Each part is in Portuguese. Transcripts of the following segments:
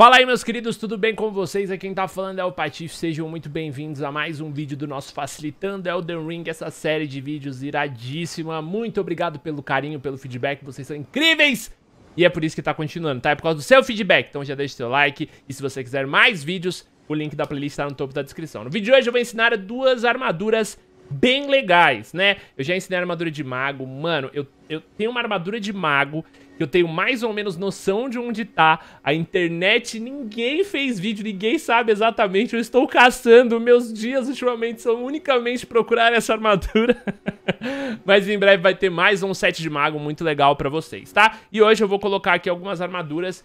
Fala aí meus queridos, tudo bem com vocês? Aqui quem tá falando é o Patife, sejam muito bem-vindos a mais um vídeo do nosso Facilitando Elden Ring, essa série de vídeos iradíssima. Muito obrigado pelo carinho, pelo feedback, vocês são incríveis! E é por isso que tá continuando, tá? É por causa do seu feedback, então já deixa seu like e se você quiser mais vídeos, o link da playlist tá no topo da descrição. No vídeo de hoje eu vou ensinar duas armaduras bem legais, né? Eu já ensinei a armadura de mago, mano, eu, eu tenho uma armadura de mago que eu tenho mais ou menos noção de onde tá. A internet, ninguém fez vídeo, ninguém sabe exatamente. Eu estou caçando, meus dias ultimamente são unicamente procurar essa armadura. Mas em breve vai ter mais um set de mago muito legal pra vocês, tá? E hoje eu vou colocar aqui algumas armaduras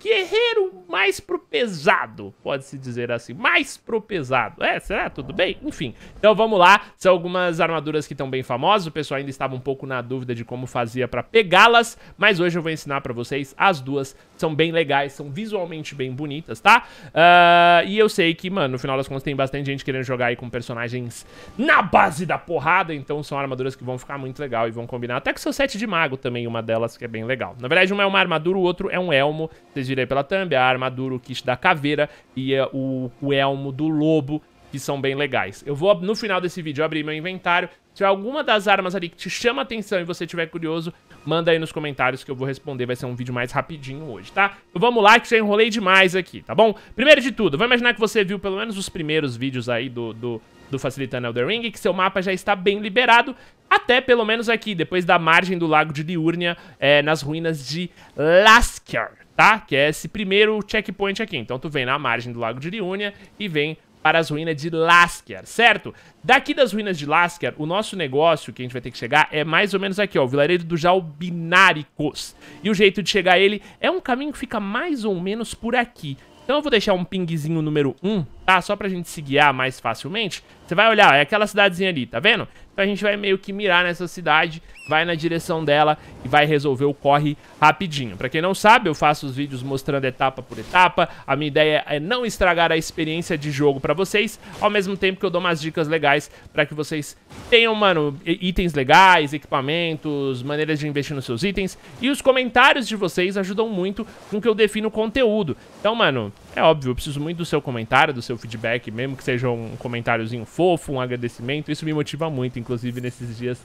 guerreiro mais pro pesado, pode-se dizer assim, mais pro pesado. É, será? Tudo bem? Enfim. Então vamos lá, são algumas armaduras que estão bem famosas, o pessoal ainda estava um pouco na dúvida de como fazia pra pegá-las, mas hoje eu vou ensinar pra vocês, as duas são bem legais, são visualmente bem bonitas, tá? Uh, e eu sei que, mano, no final das contas tem bastante gente querendo jogar aí com personagens na base da porrada, então são armaduras que vão ficar muito legal e vão combinar até com seu set de mago também, uma delas que é bem legal. Na verdade, uma é uma armadura, o outro é um elmo, vocês vocês viram aí pela thumb, a armadura, o kit da caveira e eh, o, o elmo do lobo, que são bem legais. Eu vou, no final desse vídeo, abrir meu inventário. Se tiver alguma das armas ali que te chama atenção e você tiver curioso, manda aí nos comentários que eu vou responder. Vai ser um vídeo mais rapidinho hoje, tá? Então vamos lá, que já enrolei demais aqui, tá bom? Primeiro de tudo, vai imaginar que você viu pelo menos os primeiros vídeos aí do, do, do Facilitando Elder Ring, que seu mapa já está bem liberado, até pelo menos aqui, depois da margem do lago de Liurnia, é, nas ruínas de Lasker tá? Que é esse primeiro checkpoint aqui. Então tu vem na margem do Lago de Riúnia e vem para as ruínas de Lasker, certo? Daqui das ruínas de Lasker, o nosso negócio que a gente vai ter que chegar é mais ou menos aqui, ó, o vilarejo do Jalbinaricos. E o jeito de chegar a ele é um caminho que fica mais ou menos por aqui. Então eu vou deixar um pingzinho número 1 tá? Só pra gente se guiar mais facilmente. Você vai olhar, é aquela cidadezinha ali, tá vendo? Então a gente vai meio que mirar nessa cidade, vai na direção dela e vai resolver o corre rapidinho. Pra quem não sabe, eu faço os vídeos mostrando etapa por etapa. A minha ideia é não estragar a experiência de jogo pra vocês, ao mesmo tempo que eu dou umas dicas legais pra que vocês tenham, mano, itens legais, equipamentos, maneiras de investir nos seus itens. E os comentários de vocês ajudam muito com que eu defino o conteúdo. Então, mano, é óbvio, eu preciso muito do seu comentário, do seu seu feedback, mesmo que seja um comentáriozinho fofo, um agradecimento. Isso me motiva muito, inclusive nesses dias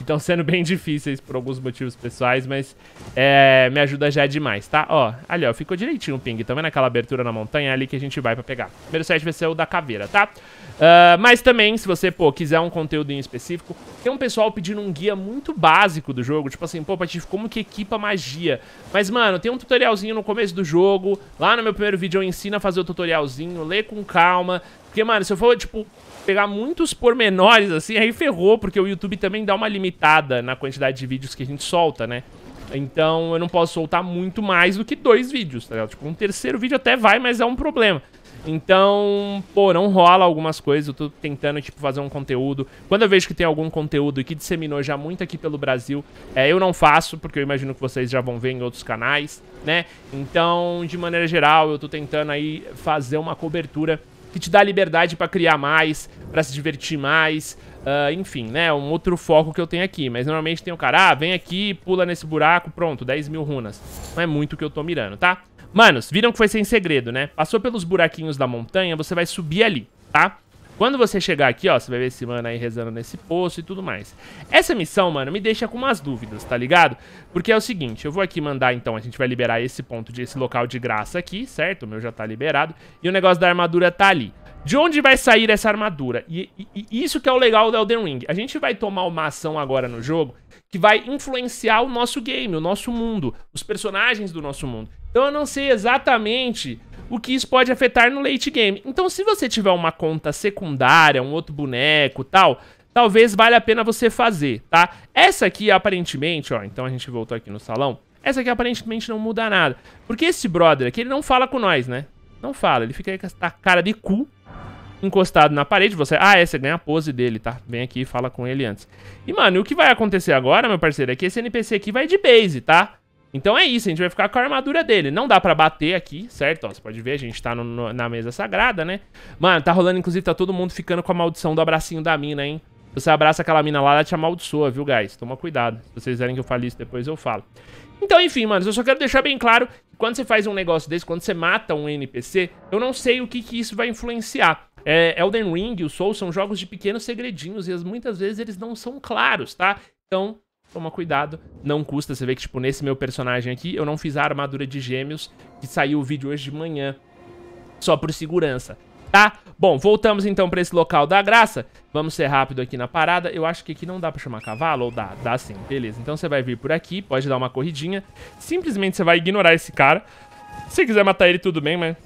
então sendo bem difíceis por alguns motivos pessoais, mas é, me ajuda já é demais, tá? Ó, ali ó, ficou direitinho o ping. Tá vendo aquela abertura na montanha? ali que a gente vai pra pegar. Primeiro set vai ser o da caveira, tá? Uh, mas também, se você, pô, quiser um conteúdo em específico, tem um pessoal pedindo um guia muito básico do jogo, tipo assim, pô, Patife, como que equipa magia? Mas, mano, tem um tutorialzinho no começo do jogo, lá no meu primeiro vídeo eu ensino a fazer o tutorialzinho, lê com calma, porque, mano, se eu for, tipo, pegar muitos pormenores assim, aí ferrou, porque o YouTube também dá uma limitada na quantidade de vídeos que a gente solta, né? Então eu não posso soltar muito mais do que dois vídeos, tá ligado? Tipo, um terceiro vídeo até vai, mas é um problema. Então, pô, não rola algumas coisas, eu tô tentando, tipo, fazer um conteúdo. Quando eu vejo que tem algum conteúdo que disseminou já muito aqui pelo Brasil, é, eu não faço, porque eu imagino que vocês já vão ver em outros canais, né? Então, de maneira geral, eu tô tentando aí fazer uma cobertura que te dá liberdade para criar mais, para se divertir mais, uh, enfim, né? Um outro foco que eu tenho aqui. Mas normalmente tem o cara, ah, vem aqui, pula nesse buraco, pronto, 10 mil runas. Não é muito o que eu tô mirando, tá? Manos, viram que foi sem segredo, né? Passou pelos buraquinhos da montanha, você vai subir ali, tá? Quando você chegar aqui, ó, você vai ver esse mano aí rezando nesse poço e tudo mais. Essa missão, mano, me deixa com umas dúvidas, tá ligado? Porque é o seguinte, eu vou aqui mandar, então, a gente vai liberar esse ponto, de, esse local de graça aqui, certo? O meu já tá liberado. E o negócio da armadura tá ali. De onde vai sair essa armadura? E, e, e, isso que é o legal do Elden Ring. A gente vai tomar uma ação agora no jogo que vai influenciar o nosso game, o nosso mundo, os personagens do nosso mundo. Então eu não sei exatamente o que isso pode afetar no late game. Então, se você tiver uma conta secundária, um outro boneco tal, talvez valha a pena você fazer, tá? Essa aqui, aparentemente, ó, então a gente voltou aqui no salão. Essa aqui aparentemente não muda nada. Porque esse brother aqui, ele não fala com nós, né? Não fala, ele fica aí com essa cara de cu encostado na parede, você... Ah, é, você ganha a pose dele, tá? Vem aqui e fala com ele antes. E, mano, o que vai acontecer agora, meu parceiro, é que esse NPC aqui vai de base, tá? Então é isso, a gente vai ficar com a armadura dele. Não dá pra bater aqui, certo? Ó, você pode ver, a gente tá no, no, na mesa sagrada, né? Mano, tá rolando, inclusive, tá todo mundo ficando com a maldição do abracinho da mina, hein? Você abraça aquela mina lá, ela te amaldiçoa, viu, guys? Toma cuidado. Se vocês quiserem que eu fale isso depois, eu falo. Então, enfim, mano, eu só quero deixar bem claro que quando você faz um negócio desse, quando você mata um NPC, eu não sei o que, que isso vai influenciar. É, Elden Ring e o Soul são jogos de pequenos segredinhos e muitas vezes eles não são claros, tá? Então, toma cuidado, não custa. Você vê que, tipo, nesse meu personagem aqui, eu não fiz a armadura de gêmeos, que saiu o vídeo hoje de manhã, só por segurança, tá? Bom, voltamos então pra esse local da graça. Vamos ser rápido aqui na parada. Eu acho que aqui não dá pra chamar cavalo, ou dá? Dá sim, beleza. Então você vai vir por aqui, pode dar uma corridinha. Simplesmente você vai ignorar esse cara. Se quiser matar ele, tudo bem, mas...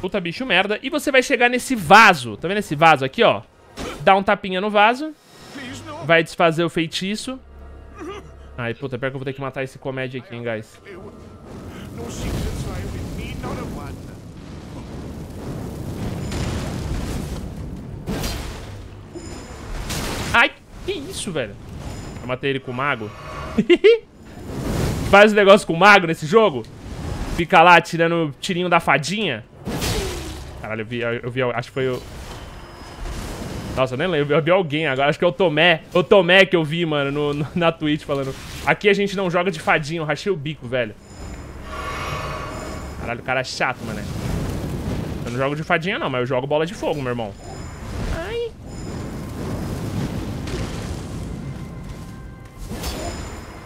Puta bicho merda. E você vai chegar nesse vaso, tá vendo esse vaso aqui, ó? Dá um tapinha no vaso. Vai desfazer o feitiço. Ai, puta, pior que eu vou ter que matar esse comédia aqui, hein, guys. Ai, que isso, velho? Eu matei ele com o mago. Faz o um negócio com o mago nesse jogo? Fica lá tirando o tirinho da fadinha? Caralho, eu vi, eu vi, acho que foi o... Nossa, eu nem lembro. Eu vi alguém agora. Acho que é o Tomé. O Tomé que eu vi, mano, no, no, na Twitch falando. Aqui a gente não joga de fadinho. Rachei o bico, velho. Caralho, o cara é chato, mano. Eu não jogo de fadinha, não, mas eu jogo bola de fogo, meu irmão. Ai.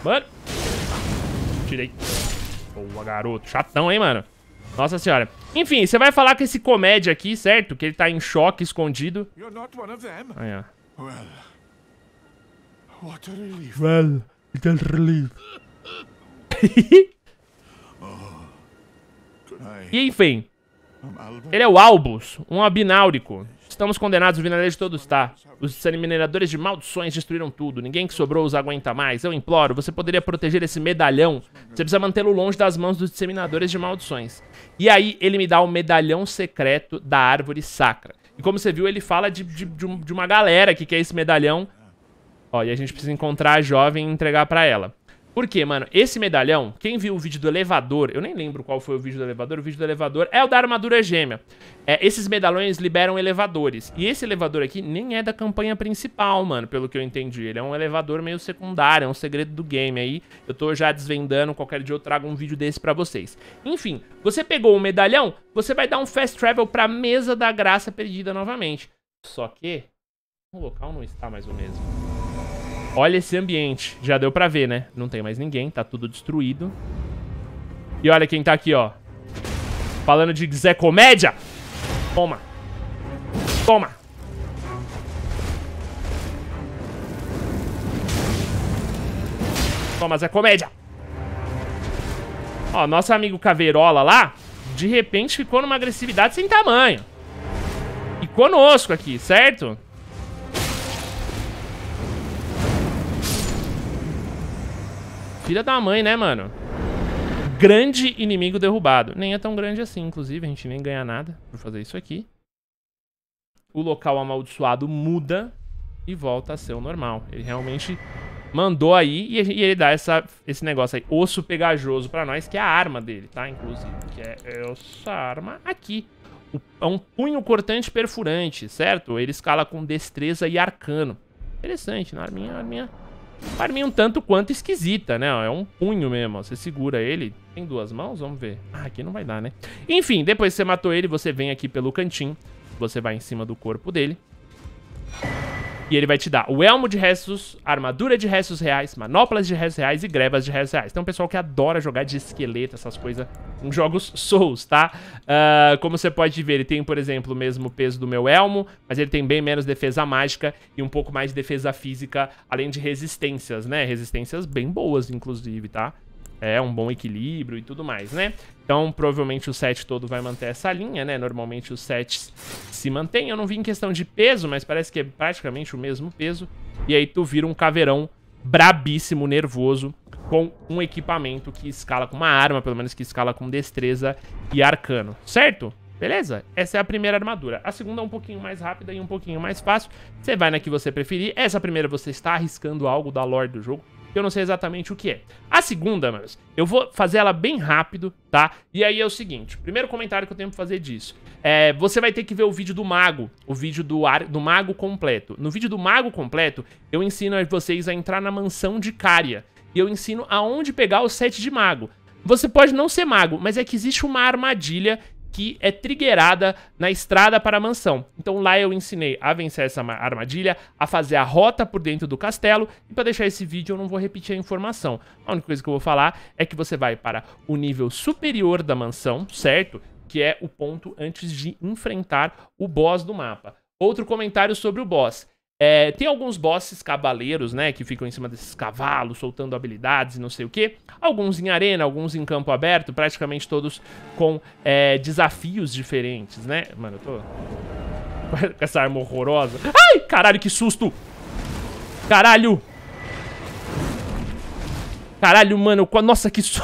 Mano. Tirei. Boa, garoto. Chatão, hein, mano. Nossa senhora. Enfim, você vai falar com esse comédia aqui, certo? Que ele tá em choque, escondido. Aí, ó. Well, it relief. Oh, e enfim, ele é o Albus, um abináurico. Estamos condenados, o vilarejo todo está. Os tá? mineradores de maldições destruíram tudo. Ninguém que sobrou os aguenta mais. Eu imploro, você poderia proteger esse medalhão. Você precisa mantê-lo longe das mãos dos disseminadores de maldições. E aí, ele me dá o medalhão secreto da árvore sacra. E como você viu, ele fala de, de, de, uma galera que quer esse medalhão. Ó, e a gente precisa encontrar a jovem e entregar para ela. Por quê, mano? Esse medalhão, quem viu o vídeo do elevador, eu nem lembro qual foi o vídeo do elevador, o vídeo do elevador é o da armadura gêmea. É, esses medalhões liberam elevadores. E esse elevador aqui nem é da campanha principal, mano, pelo que eu entendi. Ele é um elevador meio secundário, é um segredo do game aí. Eu tô já desvendando, qualquer dia eu trago um vídeo desse pra vocês. Enfim, você pegou o medalhão, você vai dar um fast travel pra mesa da graça perdida novamente. Só que o local não está mais o mesmo. Olha esse ambiente. Já deu pra ver, né? Não tem mais ninguém, tá tudo destruído. E olha quem tá aqui, ó. Falando de Zé Comédia. Toma. Toma. Toma, Zé Comédia. Ó, nosso amigo Caveirola lá, de repente ficou numa agressividade sem tamanho. E conosco aqui, certo? Filha da mãe, né, mano? Grande inimigo derrubado. Nem é tão grande assim, inclusive. A gente nem ganha nada por fazer isso aqui. O local amaldiçoado muda e volta a ser o normal. Ele realmente mandou aí e, e ele dá essa, esse negócio aí, osso pegajoso pra nós, que é a arma dele, tá? Inclusive, que é, é essa arma aqui. O, é um punho cortante perfurante, certo? Ele escala com destreza e arcano. Interessante, na né? arminha, na arminha para mim um tanto quanto esquisita, né? É um punho mesmo, Você segura ele. Tem duas mãos? Vamos ver. Ah, aqui não vai dar, né? Enfim, depois que você matou ele, você vem aqui pelo cantinho. Você vai em cima do corpo dele. E ele vai te dar o elmo de restos, armadura de restos reais, manoplas de restos reais e grevas de restos reais. Tem um pessoal que adora jogar de esqueleto, essas coisas, em jogos Souls, tá? Uh, como você pode ver, ele tem, por exemplo, o mesmo peso do meu elmo, mas ele tem bem menos defesa mágica e um pouco mais de defesa física, além de resistências, né? Resistências bem boas, inclusive, tá? é, um bom equilíbrio e tudo mais, né? Então, provavelmente o set todo vai manter essa linha, né? Normalmente os sets se mantêm. Eu não vi em questão de peso, mas parece que é praticamente o mesmo peso. E aí tu vira um caveirão brabíssimo, nervoso, com um equipamento que escala com uma arma, pelo menos que escala com destreza e arcano, certo? Beleza? Essa é a primeira armadura. A segunda é um pouquinho mais rápida e um pouquinho mais fácil. Você vai na que você preferir. Essa primeira você está arriscando algo da lore do jogo que eu não sei exatamente o que é. A segunda, mas eu vou fazer ela bem rápido, tá? E aí é o seguinte, primeiro comentário que eu tenho pra fazer disso. É, você vai ter que ver o vídeo do mago, o vídeo do, ar, do mago completo. No vídeo do mago completo, eu ensino a vocês a entrar na mansão de Cária. E eu ensino aonde pegar o set de mago. Você pode não ser mago, mas é que existe uma armadilha que é triggerada na estrada para a mansão. Então lá eu ensinei a vencer essa armadilha, a fazer a rota por dentro do castelo, e para deixar esse vídeo eu não vou repetir a informação. A única coisa que eu vou falar é que você vai para o nível superior da mansão, certo? Que é o ponto antes de enfrentar o boss do mapa. Outro comentário sobre o boss. É, tem alguns bosses cavaleiros, né, que ficam em cima desses cavalos, soltando habilidades e não sei o que. Alguns em arena, alguns em campo aberto, praticamente todos com é, desafios diferentes, né? Mano, eu tô... com essa arma horrorosa. Ai, caralho, que susto! Caralho! Caralho, mano, nossa, que susto!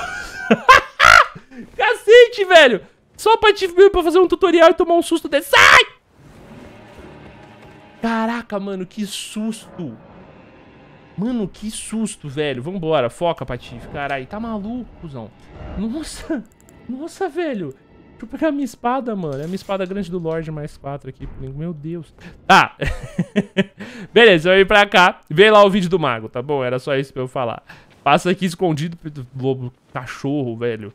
Cacete, velho! Só pra, te... pra fazer um tutorial e tomar um susto desse. Ai! Caraca, mano, que susto. Mano, que susto, velho. Vambora, foca, Patife. Caralho, tá maluco, cuzão. Nossa, nossa, velho. Deixa eu pegar a minha espada, mano. É a minha espada grande do Lorde mais quatro aqui. Meu Deus. Tá. Beleza, eu ir pra cá. Vê lá o vídeo do mago, tá bom? Era só isso pra eu falar. Passa aqui escondido, lobo cachorro, velho.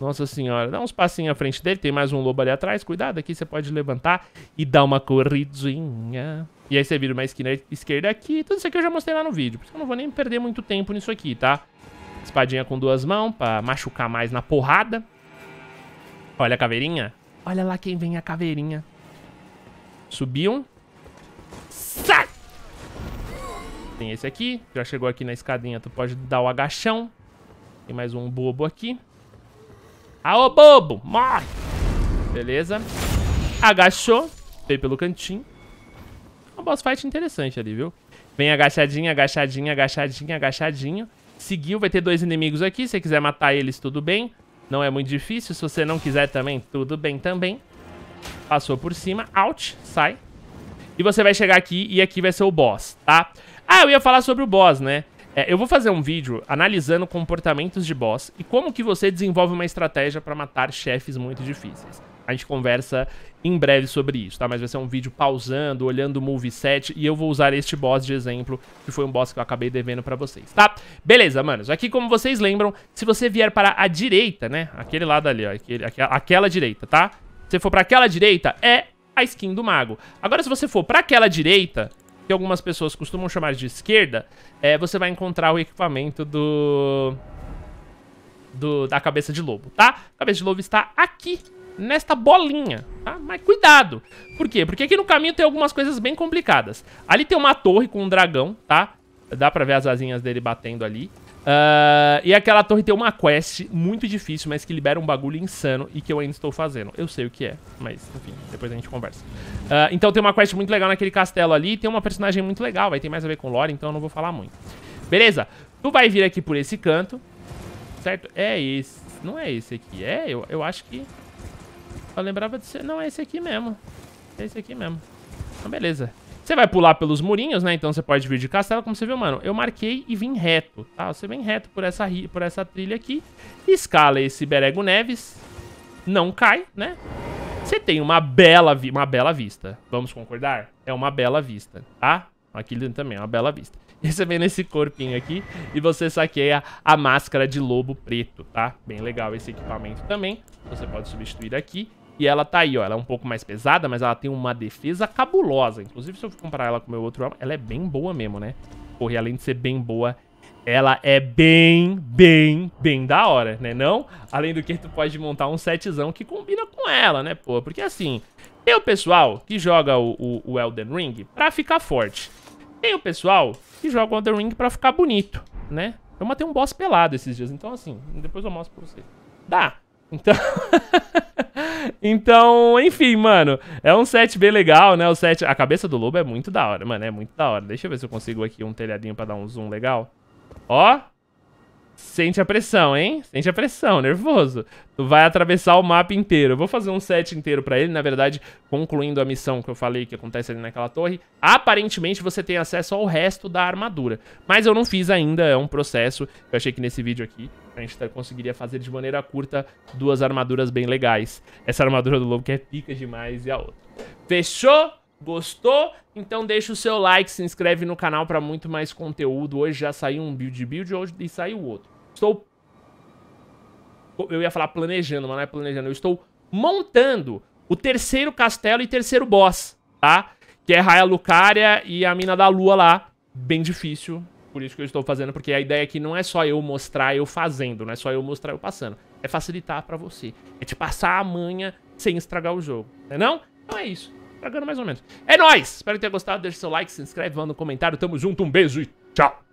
Nossa senhora, dá uns passinhos à frente dele, tem mais um lobo ali atrás, cuidado aqui, você pode levantar e dar uma corridinha. E aí você vira uma esquina esquerda aqui, tudo isso aqui eu já mostrei lá no vídeo, por isso eu não vou nem perder muito tempo nisso aqui, tá? Espadinha com duas mãos pra machucar mais na porrada. Olha a caveirinha. Olha lá quem vem a caveirinha. Subiu? Sai! Tem esse aqui. Já chegou aqui na escadinha, tu pode dar o agachão. Tem mais um bobo aqui. Aô, bobo! Morre! Beleza. Agachou. Veio pelo cantinho. Uma boss fight interessante ali, viu? Vem agachadinho, agachadinho, agachadinho, agachadinho. Seguiu, vai ter dois inimigos aqui. Se você quiser matar eles, tudo bem. Não é muito difícil. Se você não quiser também, tudo bem também. Passou por cima. Out. Sai. E você vai chegar aqui e aqui vai ser o boss, tá? Ah, eu ia falar sobre o boss, né? É, eu vou fazer um vídeo analisando comportamentos de boss e como que você desenvolve uma estratégia para matar chefes muito difíceis. A gente conversa em breve sobre isso, tá? Mas vai ser um vídeo pausando, olhando o moveset e eu vou usar este boss de exemplo, que foi um boss que eu acabei devendo pra vocês, tá? Beleza, manos. Aqui, como vocês lembram, se você vier para a direita, né? Aquele lado ali, ó. Aquele, aquela, aquela direita, tá? Se você for para aquela direita, é a skin do mago. Agora, se você for para aquela direita, que algumas pessoas costumam chamar de esquerda, é, você vai encontrar o equipamento do, do da cabeça de lobo, tá? A cabeça de lobo está aqui, nesta bolinha, tá? Mas cuidado! Por quê? Porque aqui no caminho tem algumas coisas bem complicadas. Ali tem uma torre com um dragão, tá? Dá pra ver as asinhas dele batendo ali. Uh, e aquela torre tem uma quest muito difícil, mas que libera um bagulho insano e que eu ainda estou fazendo. Eu sei o que é, mas enfim, depois a gente conversa. Uh, então tem uma quest muito legal naquele castelo ali, tem uma personagem muito legal, vai ter mais a ver com lore, então eu não vou falar muito. Beleza, tu vai vir aqui por esse canto, certo? É esse, não é esse aqui, é, eu, eu acho que... Eu lembrava de ser, não, é esse aqui mesmo, é esse aqui mesmo. Então beleza, você vai pular pelos murinhos, né? Então você pode vir de castelo, como você viu, mano. Eu marquei e vim reto, tá? Você vem reto por essa, por essa trilha aqui. Escala esse Berego Neves. Não cai, né? Você tem uma bela, uma bela vista. Vamos concordar? É uma bela vista, tá? Aqui dentro também é uma bela vista. E você vem nesse corpinho aqui e você saqueia a máscara de lobo preto, tá? Bem legal esse equipamento também. Você pode substituir aqui. E ela tá aí, ó. Ela é um pouco mais pesada, mas ela tem uma defesa cabulosa. Inclusive, se eu comparar ela com o meu outro, ela é bem boa mesmo, né? Porra, e além de ser bem boa, ela é bem, bem, bem da hora, né não? Além do que, tu pode montar um setzão que combina com ela, né, pô? Porque assim, tem o pessoal que joga o, o, o Elden Ring pra ficar forte. Tem o pessoal que joga o Elden Ring pra ficar bonito, né? Eu matei um boss pelado esses dias, então assim, depois eu mostro pra você. Dá. Então. então, enfim, mano. É um set bem legal, né? O set. A cabeça do lobo é muito da hora, mano. É muito da hora. Deixa eu ver se eu consigo aqui um telhadinho pra dar um zoom legal. Ó. Sente a pressão, hein? Sente a pressão, nervoso. Tu vai atravessar o mapa inteiro. Eu vou fazer um set inteiro pra ele, na verdade, concluindo a missão que eu falei que acontece ali naquela torre. Aparentemente você tem acesso ao resto da armadura. Mas eu não fiz ainda, é um processo. Eu achei que nesse vídeo aqui a gente tá, conseguiria fazer de maneira curta duas armaduras bem legais. Essa armadura do lobo que é pica demais e a outra. Fechou? Gostou? Então deixa o seu like, se inscreve no canal para muito mais conteúdo. Hoje já saiu um build build hoje e saiu outro. Estou eu ia falar planejando, mas não é planejando. Eu estou montando o terceiro castelo e terceiro boss, tá? Que é Raia Lucária e a Mina da Lua lá. Bem difícil, por isso que eu estou fazendo, porque a ideia aqui não é só eu mostrar eu fazendo, não é só eu mostrar eu passando. É facilitar pra você. É te passar a manha sem estragar o jogo, não é não? Então é isso pagando mais ou menos. É nóis! Espero que tenha gostado. Deixe seu like, se inscreve, manda um comentário. Tamo junto, um beijo e tchau!